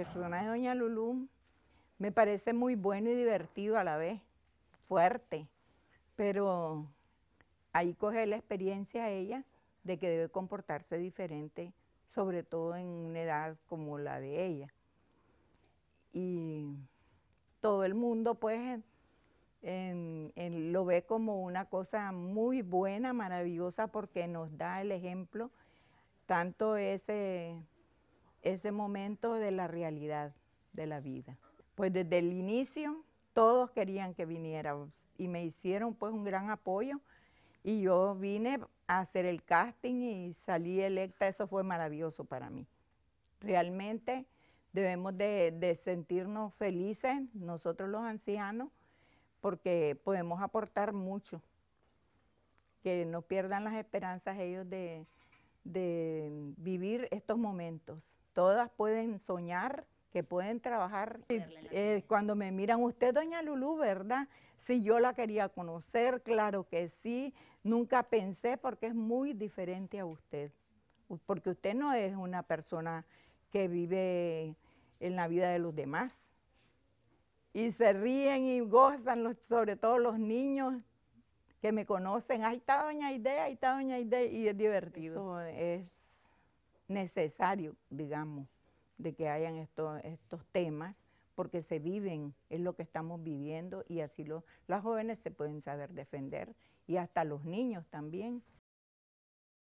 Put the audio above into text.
personaje de Doña Lulú me parece muy bueno y divertido a la vez, fuerte, pero ahí coge la experiencia ella de que debe comportarse diferente, sobre todo en una edad como la de ella. Y todo el mundo pues lo ve como una cosa muy buena, maravillosa, porque nos da el ejemplo, tanto ese ese momento de la realidad de la vida. Pues desde el inicio todos querían que viniera y me hicieron pues un gran apoyo y yo vine a hacer el casting y salí electa, eso fue maravilloso para mí. Realmente debemos de, de sentirnos felices nosotros los ancianos porque podemos aportar mucho, que no pierdan las esperanzas ellos de, de vivir estos momentos. Todas pueden soñar que pueden trabajar. Eh, cuando me miran, usted, doña Lulú, ¿verdad? Si yo la quería conocer, claro que sí. Nunca pensé porque es muy diferente a usted. Porque usted no es una persona que vive en la vida de los demás. Y se ríen y gozan, sobre todo los niños, que me conocen, ahí está doña idea, ahí está doña idea y es divertido. Eso es necesario, digamos, de que hayan estos temas, porque se viven, es lo que estamos viviendo, y así las jóvenes se pueden saber defender, y hasta los niños también.